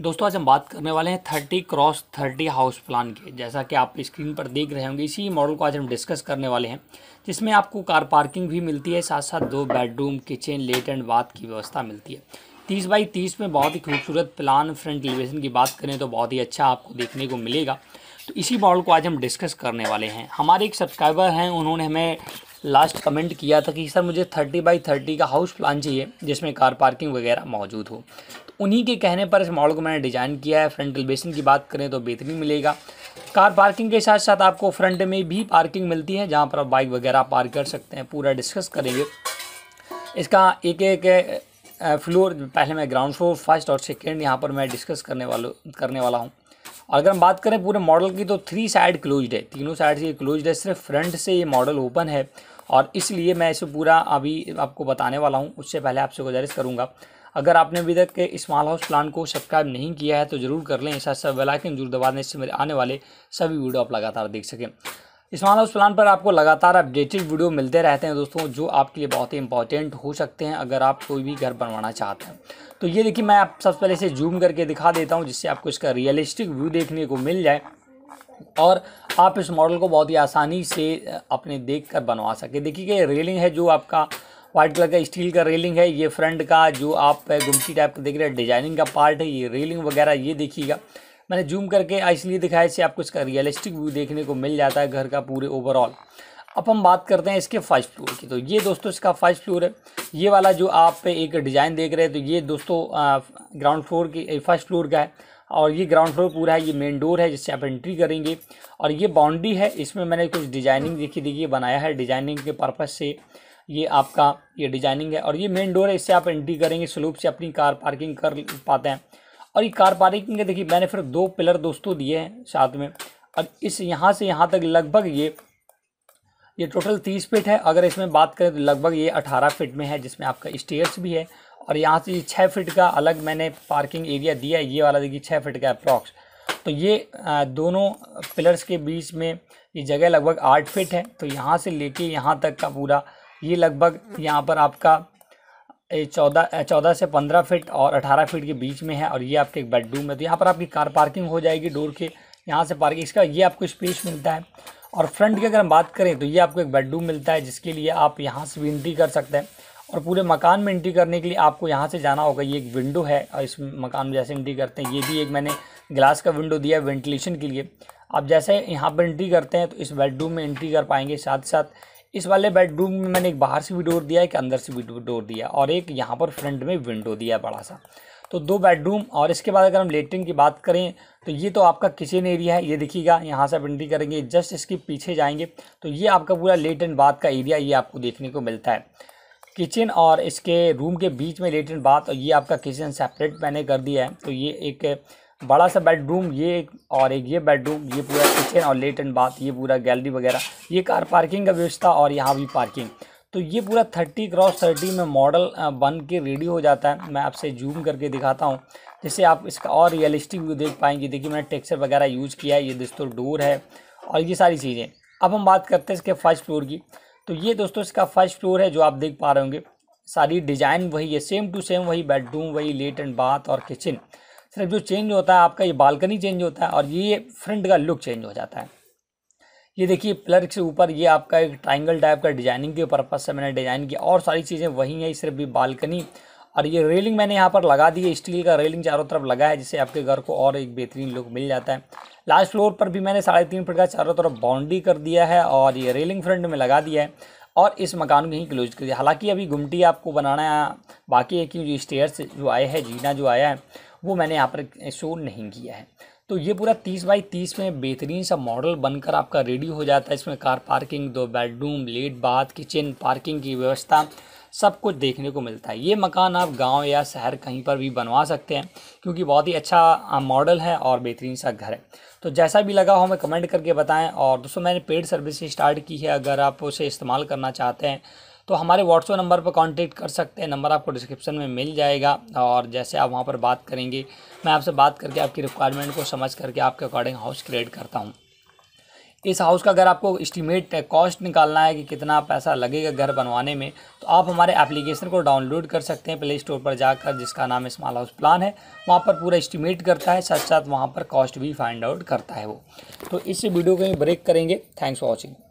दोस्तों आज हम बात करने वाले हैं thirty cross thirty house plan के जैसा कि आप स्क्रीन पर देख रहे होंगे इसी मॉडल को आज हम डिस्कस करने वाले हैं जिसमें आपको कार पार्किंग भी मिलती है साथ साथ दो bedroom kitchen let and bath की व्यवस्था मिलती है तीस बाई तीस में बहुत ही खूबसूरत प्लान फ्रंट एलिवेशन की बात करें तो बहुत ही अच्छा आपको देखने को मिलेगा तो इसी मॉडल को आज हम डिस्कस करने वाले हैं हमारे एक सब्सक्राइबर हैं उन्होंने हमें लास्ट कमेंट किया था कि सर मुझे थर्टी बाई थर्टी का हाउस प्लान चाहिए जिसमें कार पार्किंग वगैरह मौजूद हो तो उन्हीं के कहने पर इस मॉडल को मैंने डिज़ाइन किया है फ्रंट एलिवेशन की बात करें तो बेहतरीन मिलेगा कार पार्किंग के साथ साथ आपको फ्रंट में भी पार्किंग मिलती है जहाँ पर आप बाइक वगैरह पार्क कर सकते हैं पूरा डिस्कस करेंगे इसका एक एक फ्लोर पहले मैं ग्राउंड फ्लोर फर्स्ट और सेकेंड यहाँ पर मैं डिस्कस करने वालों करने वाला हूँ और अगर हम बात करें पूरे मॉडल की तो थ्री साइड क्लोज्ड है तीनों साइड से ये क्लोज्ड है सिर्फ फ्रंट से ये मॉडल ओपन है और इसलिए मैं इसे पूरा अभी आपको बताने वाला हूँ उससे पहले आपसे गुजारिश करूँगा अगर आपने अभी तक के स्मॉल हाउस प्लान को सब्सक्राइब नहीं किया है तो जरूर कर लें साथ सब बेलाइकन जरूर दबा दें इससे मेरे आने वाले सभी वीडियो आप लगातार देख सकें इस मामला प्लान पर आपको लगातार अपडेटेड वीडियो मिलते रहते हैं दोस्तों जो आपके लिए बहुत ही इंपॉर्टेंट हो सकते हैं अगर आप कोई भी घर बनवाना चाहते हैं तो ये देखिए मैं आप सबसे पहले इसे जूम करके दिखा देता हूँ जिससे आपको इसका रियलिस्टिक व्यू देखने को मिल जाए और आप इस मॉडल को बहुत ही आसानी से अपने देख कर बनवा सके देखिए कि रेलिंग है जो आपका वाइट कलर का स्टील का रेलिंग है ये फ्रंट का जो आप गुमटी टाइप का देख रहे हैं डिजाइनिंग का पार्ट है ये रेलिंग वगैरह ये देखिएगा मैंने जूम करके इसलिए दिखाया इससे आपको इसका रियलिस्टिक व्यू देखने को मिल जाता है घर का पूरे ओवरऑल अब हम बात करते हैं इसके फर्स्ट फ्लोर की तो ये दोस्तों इसका फर्स्ट फ्लोर है ये वाला जो आप एक डिज़ाइन देख रहे हैं तो ये दोस्तों ग्राउंड फ्लोर की फर्स्ट फ्लोर का है और ये ग्राउंड फ्लोर पूरा है ये मेन डोर है जिससे आप एंट्री करेंगे और ये बाउंड्री है इसमें मैंने कुछ डिजाइनिंग देखी देखिए बनाया है डिजाइनिंग के पर्पज़ से ये आपका ये डिजाइनिंग है और ये मेन डोर है इससे आप एंट्री करेंगे स्लोप से अपनी कार पार्किंग कर पाते हैं और ये कार पार्किंग के देखिए मैंने फिर दो पिलर दोस्तों दिए हैं साथ में और इस यहाँ से यहाँ तक लगभग ये ये टोटल तीस फिट है अगर इसमें बात करें तो लगभग ये अठारह फिट में है जिसमें आपका स्टेयर्स भी है और यहाँ से ये छः फिट का अलग मैंने पार्किंग एरिया दिया है ये वाला देखिए छः फिट का अप्रॉक्स तो ये दोनों पिलर्स के बीच में ये जगह लगभग आठ फिट है तो यहाँ से लेके यहाँ तक का पूरा ये लगभग यहाँ पर आपका चौदह चौदह से पंद्रह फीट और अठारह फीट के बीच में है और ये आपके एक बेडरूम है तो यहाँ पर आपकी कार पार्किंग हो जाएगी डोर के यहाँ से पार्किंग इसका ये आपको स्पेस मिलता है और फ्रंट की अगर हम बात करें तो ये आपको एक बेडरूम मिलता है जिसके लिए आप यहाँ से भी एंट्री कर सकते हैं और पूरे मकान में एंट्री करने के लिए आपको यहाँ से जाना होगा ये एक विंडो है और इस मकान में जैसे एंट्री करते हैं ये भी एक मैंने ग्लास का विंडो दिया है वेंटिलेशन के लिए आप जैसे यहाँ पर एंट्री करते हैं तो इस बेडरूम में एंट्री कर पाएंगे साथ साथ इस वाले बेडरूम में मैंने एक बाहर से भी डोर दिया एक अंदर से भी डोर दिया और एक यहाँ पर फ्रंट में विंडो दिया बड़ा सा तो दो बेडरूम और इसके बाद अगर हम लेटरिन की बात करें तो ये तो आपका किचन एरिया है ये देखिएगा यहाँ से आप एंट्री करेंगे जस्ट इसके पीछे जाएंगे तो ये आपका पूरा लेटरिन बाथ का एरिया ये आपको देखने को मिलता है किचन और इसके रूम के बीच में लेटरिन बाथ और ये आपका किचन सेपरेट मैंने कर दिया है तो ये एक बड़ा सा बेडरूम ये एक और एक ये बेडरूम ये पूरा किचन और लेट एंड बाथ ये पूरा गैलरी वगैरह ये कार पार्किंग का व्यवस्था और यहाँ भी पार्किंग तो ये पूरा थर्टी क्रॉस थर्टी में मॉडल बन के रेडी हो जाता है मैं आपसे जूम करके दिखाता हूँ जिससे आप इसका और रियलिस्टिक व्यू देख पाएंगे देखिए मैंने टेक्सचर वगैरह यूज़ किया है ये दोस्तों डोर है और ये सारी चीज़ें अब हम बात करते हैं इसके फर्स्ट फ्लोर की तो ये दोस्तों इसका फर्स्ट फ्लोर है जो आप देख पा रहे होंगे सारी डिज़ाइन वही है सेम टू सेम वही बेडरूम वही लेट एंड बाथ और किचन सिर्फ जो चेंज होता है आपका ये बालकनी चेंज होता है और ये फ्रंट का लुक चेंज हो जाता है ये देखिए प्लर के ऊपर ये आपका एक ट्राइंगल टाइप का डिजाइनिंग के पर्पज़ से मैंने डिज़ाइन किया और सारी चीज़ें वही हैं सिर्फ ये बालकनी और ये रेलिंग मैंने यहाँ पर लगा दी है स्टील का रेलिंग चारों तरफ लगा है जिससे आपके घर को और एक बेहतरीन लुक मिल जाता है लास्ट फ्लोर पर भी मैंने साढ़े तीन फिट का चारों तरफ बाउंड्री कर दिया है और ये रेलिंग फ्रंट में लगा दिया है और इस मकान को ही क्लोज कर दिया हालांकि अभी घुमटी आपको बनाना बाकी है कि जो स्टेयर्स जो आए हैं जीना जो आया है वो मैंने यहाँ पर शो नहीं किया है तो ये पूरा तीस बाई तीस में बेहतरीन सा मॉडल बनकर आपका रेडी हो जाता है इसमें कार पार्किंग दो bedroom let bath kitchen parking की व्यवस्था सब कुछ देखने को मिलता है ये मकान आप गांव या शहर कहीं पर भी बनवा सकते हैं क्योंकि बहुत ही अच्छा मॉडल है और बेहतरीन सा घर है तो जैसा भी लगा हो हमें कमेंट करके बताएं और दोस्तों मैंने पेड सर्विस स्टार्ट की है अगर आप उसे इस्तेमाल करना चाहते हैं तो हमारे व्हाट्सअप नंबर पर कांटेक्ट कर सकते हैं नंबर आपको डिस्क्रिप्शन में मिल जाएगा और जैसे आप वहाँ पर बात करेंगे मैं आपसे बात करके आपकी रिक्वायरमेंट को समझ करके आपके अकॉर्डिंग हाउस क्रिएट करता हूँ इस हाउस का अगर आपको इस्टीमेट कॉस्ट निकालना है कि कितना पैसा लगेगा घर बनवाने में तो आप हमारे एप्लीकेशन को डाउनलोड कर सकते हैं प्ले स्टोर पर जाकर जिसका नाम स्मॉल हाउस प्लान है वहाँ पर पूरा इस्टीमेट करता है साथ साथ वहाँ पर कॉस्ट भी फाइंड आउट करता है वो तो इस वीडियो को ब्रेक करेंगे थैंक्स फॉर वॉचिंग